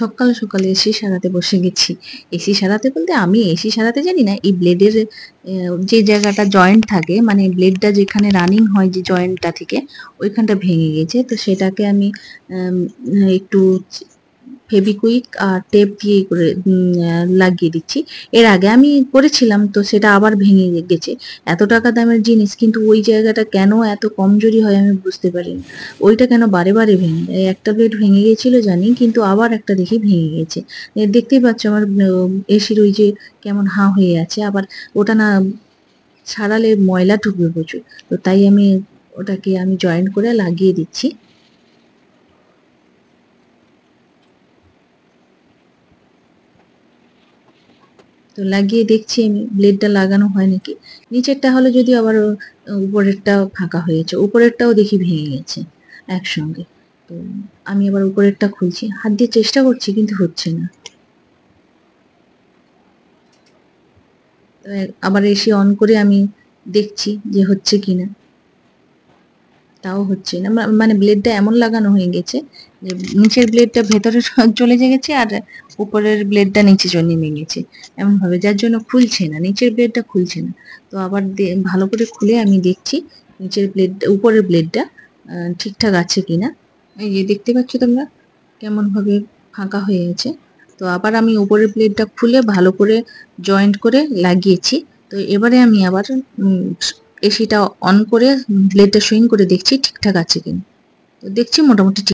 সকাল সকালে এসি সারাতে বসে গেছি এসি সারাতে বলতে আমি এসি সারাতে জানি না এই ব্লেডের যে জায়গাটা জয়েন্ট থাকে মানে ব্লেডটা যেখানে রানিং হয় যে জয়েন্টটা থেকে ওইখানটা ভেঙে গেছে তো সেটাকে আমি একটু ফেবিকুইক টেপ দিয়ে করে লাগিয়ে দিচ্ছি এর আগে আমি করেছিলাম তো সেটা আবার ভেঙে গেছে এত টাকা দামের জিনিস কিন্তু ওই জায়গাটা কেন এত কমজোরি হয় আমি বুঝতে পারিনি ওইটা কেন বারে বারে ভেঙে একটা প্লেট ভেঙে গেছিলো জানি কিন্তু আবার একটা দেখি ভেঙে গেছে দেখতেই পাচ্ছ আমার এসির ওই যে কেমন হাঁ হয়ে আছে আবার ওটা না ছাড়ালে ময়লা ঢুকবে প্রচুর তো তাই আমি ওটাকে আমি জয়েন্ট করে লাগিয়ে দিচ্ছি তো লাগিয়ে দেখছি আমি ব্লেডটা লাগানো হয় নাকি নিচেরটা হলো যদিও আবার উপরেরটা ফাঁকা হয়েছে উপরেরটাও দেখি ভেঙে গেছে একসঙ্গে তো আমি আবার উপরেরটা খুলছি হাত দিয়ে চেষ্টা করছি কিন্তু হচ্ছে না আবার এসে অন করে আমি দেখছি যে হচ্ছে কিনা তাও হচ্ছে না মানে ব্লেডটা এমন লাগানো হয়ে গেছে যে নিচের ব্লেডটা ভেতরে চলে গেছে আর উপরের ব্লেডটা নিচে চলে নেমে গেছে এমনভাবে যার জন্য খুলছে না নিচের ব্লেডটা খুলছে না তো আবার ভালো করে খুলে আমি দেখছি নিচের ব্লেড উপরের ব্লেডটা ঠিকঠাক আছে কিনা এই যে দেখতে পাচ্ছ তোমরা কেমনভাবে ফাঁকা হয়ে গেছে তো আবার আমি উপরের ব্লেডটা খুলে ভালো করে জয়েন্ট করে লাগিয়েছি তো এবারে আমি আবার এসিটা অন করে ব্লেডটা সুইং করে দেখছি ঠিকঠাক আছে কিনা তো দেখছি মোটামুটি ঠিক